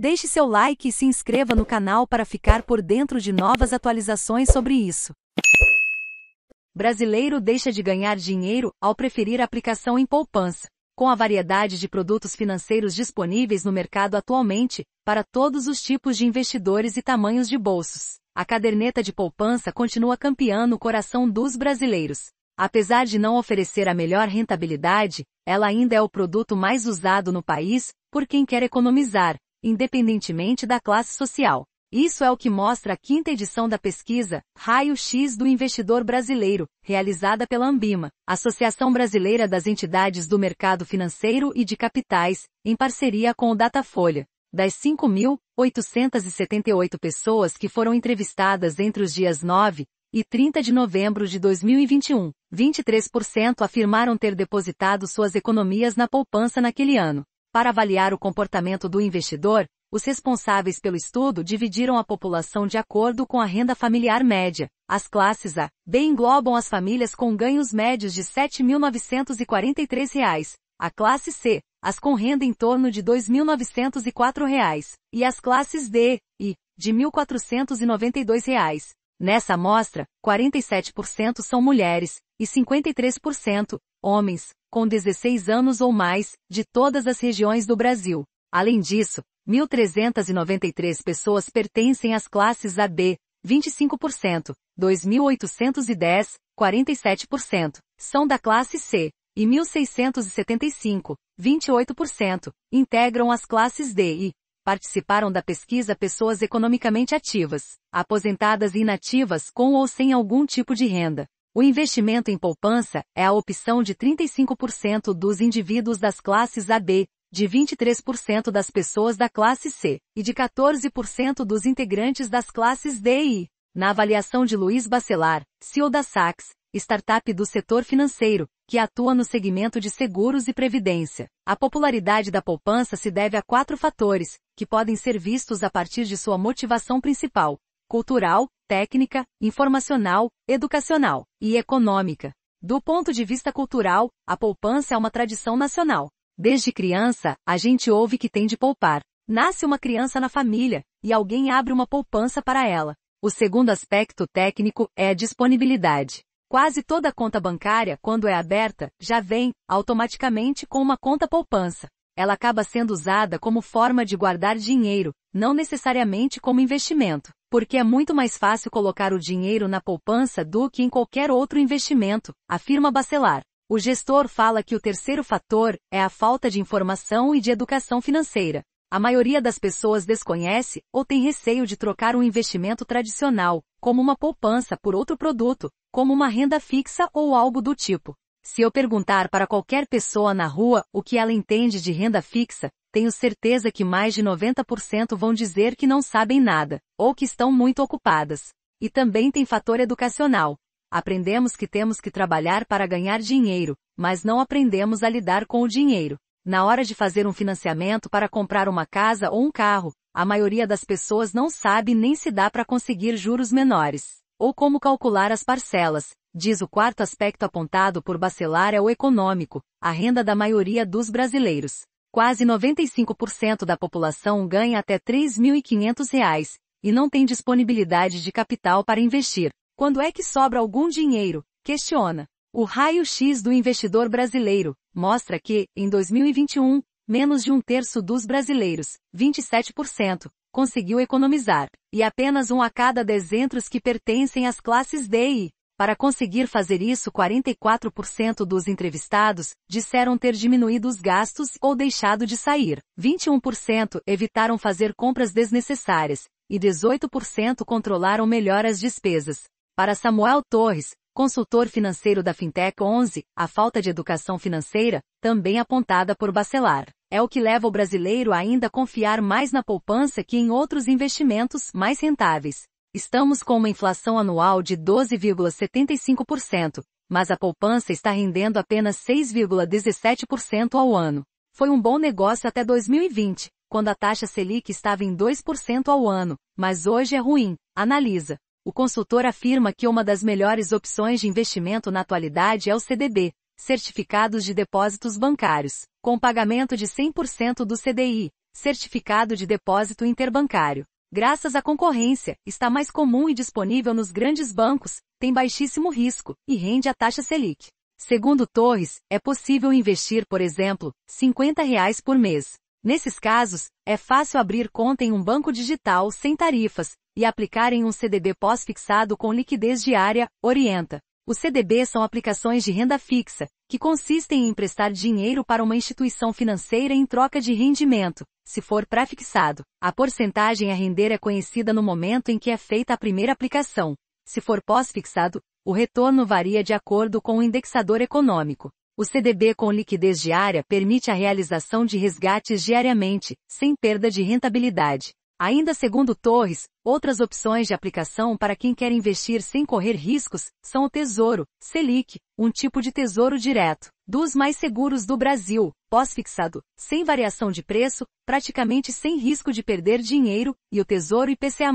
Deixe seu like e se inscreva no canal para ficar por dentro de novas atualizações sobre isso. Brasileiro deixa de ganhar dinheiro ao preferir a aplicação em poupança. Com a variedade de produtos financeiros disponíveis no mercado atualmente, para todos os tipos de investidores e tamanhos de bolsos, a caderneta de poupança continua campeando o coração dos brasileiros. Apesar de não oferecer a melhor rentabilidade, ela ainda é o produto mais usado no país por quem quer economizar, independentemente da classe social. Isso é o que mostra a quinta edição da pesquisa Raio-X do Investidor Brasileiro, realizada pela Ambima, Associação Brasileira das Entidades do Mercado Financeiro e de Capitais, em parceria com o Datafolha. Das 5.878 pessoas que foram entrevistadas entre os dias 9 e 30 de novembro de 2021, 23% afirmaram ter depositado suas economias na poupança naquele ano. Para avaliar o comportamento do investidor, os responsáveis pelo estudo dividiram a população de acordo com a renda familiar média. As classes A, B englobam as famílias com ganhos médios de R$ 7.943, a classe C, as com renda em torno de R$ 2.904, e as classes D e de R$ 1.492. Nessa amostra, 47% são mulheres e 53% homens com 16 anos ou mais, de todas as regiões do Brasil. Além disso, 1.393 pessoas pertencem às classes AB, 25%, 2.810, 47%, são da classe C, e 1.675, 28%, integram as classes D e participaram da pesquisa pessoas economicamente ativas, aposentadas e inativas com ou sem algum tipo de renda. O investimento em poupança é a opção de 35% dos indivíduos das classes AB, de 23% das pessoas da classe C e de 14% dos integrantes das classes D e I. Na avaliação de Luiz Bacelar, CEO da Sax, startup do setor financeiro, que atua no segmento de seguros e previdência. A popularidade da poupança se deve a quatro fatores, que podem ser vistos a partir de sua motivação principal, cultural, técnica, informacional, educacional e econômica. Do ponto de vista cultural, a poupança é uma tradição nacional. Desde criança, a gente ouve que tem de poupar. Nasce uma criança na família e alguém abre uma poupança para ela. O segundo aspecto técnico é a disponibilidade. Quase toda conta bancária, quando é aberta, já vem, automaticamente, com uma conta poupança. Ela acaba sendo usada como forma de guardar dinheiro, não necessariamente como investimento. Porque é muito mais fácil colocar o dinheiro na poupança do que em qualquer outro investimento, afirma Bacelar. O gestor fala que o terceiro fator é a falta de informação e de educação financeira. A maioria das pessoas desconhece ou tem receio de trocar um investimento tradicional, como uma poupança, por outro produto, como uma renda fixa ou algo do tipo. Se eu perguntar para qualquer pessoa na rua o que ela entende de renda fixa, tenho certeza que mais de 90% vão dizer que não sabem nada, ou que estão muito ocupadas. E também tem fator educacional. Aprendemos que temos que trabalhar para ganhar dinheiro, mas não aprendemos a lidar com o dinheiro. Na hora de fazer um financiamento para comprar uma casa ou um carro, a maioria das pessoas não sabe nem se dá para conseguir juros menores, ou como calcular as parcelas, diz o quarto aspecto apontado por Bacelar é o econômico, a renda da maioria dos brasileiros. Quase 95% da população ganha até R$ reais e não tem disponibilidade de capital para investir. Quando é que sobra algum dinheiro? Questiona. O raio-x do investidor brasileiro mostra que, em 2021, menos de um terço dos brasileiros, 27%, conseguiu economizar, e apenas um a cada dez que pertencem às classes D e para conseguir fazer isso, 44% dos entrevistados disseram ter diminuído os gastos ou deixado de sair. 21% evitaram fazer compras desnecessárias e 18% controlaram melhor as despesas. Para Samuel Torres, consultor financeiro da Fintech 11, a falta de educação financeira, também apontada por Bacelar, é o que leva o brasileiro ainda a confiar mais na poupança que em outros investimentos mais rentáveis. Estamos com uma inflação anual de 12,75%, mas a poupança está rendendo apenas 6,17% ao ano. Foi um bom negócio até 2020, quando a taxa Selic estava em 2% ao ano, mas hoje é ruim, analisa. O consultor afirma que uma das melhores opções de investimento na atualidade é o CDB, Certificados de Depósitos Bancários, com pagamento de 100% do CDI, Certificado de Depósito Interbancário graças à concorrência, está mais comum e disponível nos grandes bancos, tem baixíssimo risco e rende a taxa Selic. Segundo Torres, é possível investir, por exemplo, R$ 50 reais por mês. Nesses casos, é fácil abrir conta em um banco digital sem tarifas e aplicar em um CDB pós-fixado com liquidez diária, orienta. Os CDBs são aplicações de renda fixa, que consistem em emprestar dinheiro para uma instituição financeira em troca de rendimento, se for pré-fixado. A porcentagem a render é conhecida no momento em que é feita a primeira aplicação. Se for pós-fixado, o retorno varia de acordo com o indexador econômico. O CDB com liquidez diária permite a realização de resgates diariamente, sem perda de rentabilidade. Ainda segundo Torres, outras opções de aplicação para quem quer investir sem correr riscos são o Tesouro, Selic, um tipo de tesouro direto, dos mais seguros do Brasil, pós-fixado, sem variação de preço, praticamente sem risco de perder dinheiro, e o Tesouro IPCA+,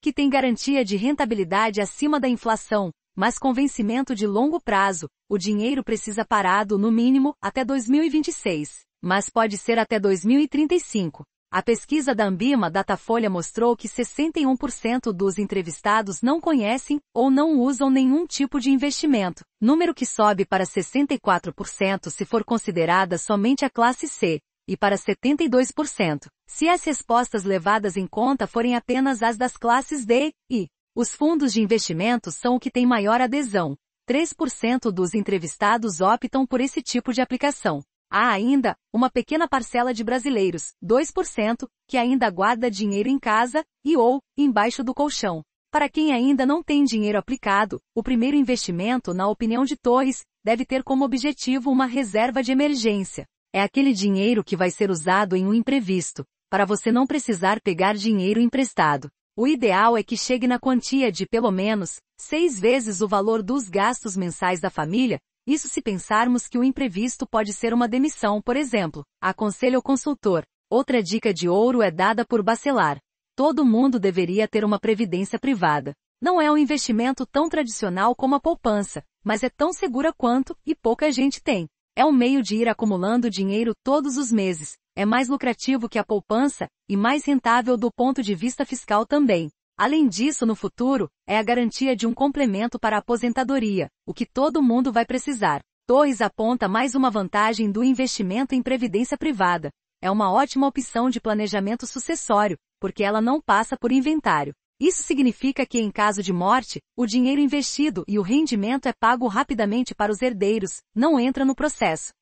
que tem garantia de rentabilidade acima da inflação, mas com vencimento de longo prazo, o dinheiro precisa parado no mínimo até 2026, mas pode ser até 2035 a pesquisa da Ambima Datafolha mostrou que 61% dos entrevistados não conhecem ou não usam nenhum tipo de investimento, número que sobe para 64% se for considerada somente a classe C, e para 72%, se as respostas levadas em conta forem apenas as das classes D e I. os fundos de investimentos são o que tem maior adesão. 3% dos entrevistados optam por esse tipo de aplicação. Há ainda uma pequena parcela de brasileiros, 2%, que ainda guarda dinheiro em casa e ou embaixo do colchão. Para quem ainda não tem dinheiro aplicado, o primeiro investimento, na opinião de Torres, deve ter como objetivo uma reserva de emergência. É aquele dinheiro que vai ser usado em um imprevisto, para você não precisar pegar dinheiro emprestado. O ideal é que chegue na quantia de pelo menos seis vezes o valor dos gastos mensais da família isso se pensarmos que o imprevisto pode ser uma demissão, por exemplo, aconselho o consultor. Outra dica de ouro é dada por Bacelar. Todo mundo deveria ter uma previdência privada. Não é um investimento tão tradicional como a poupança, mas é tão segura quanto, e pouca gente tem. É um meio de ir acumulando dinheiro todos os meses, é mais lucrativo que a poupança, e mais rentável do ponto de vista fiscal também. Além disso, no futuro, é a garantia de um complemento para a aposentadoria, o que todo mundo vai precisar. Torres aponta mais uma vantagem do investimento em previdência privada. É uma ótima opção de planejamento sucessório, porque ela não passa por inventário. Isso significa que, em caso de morte, o dinheiro investido e o rendimento é pago rapidamente para os herdeiros, não entra no processo.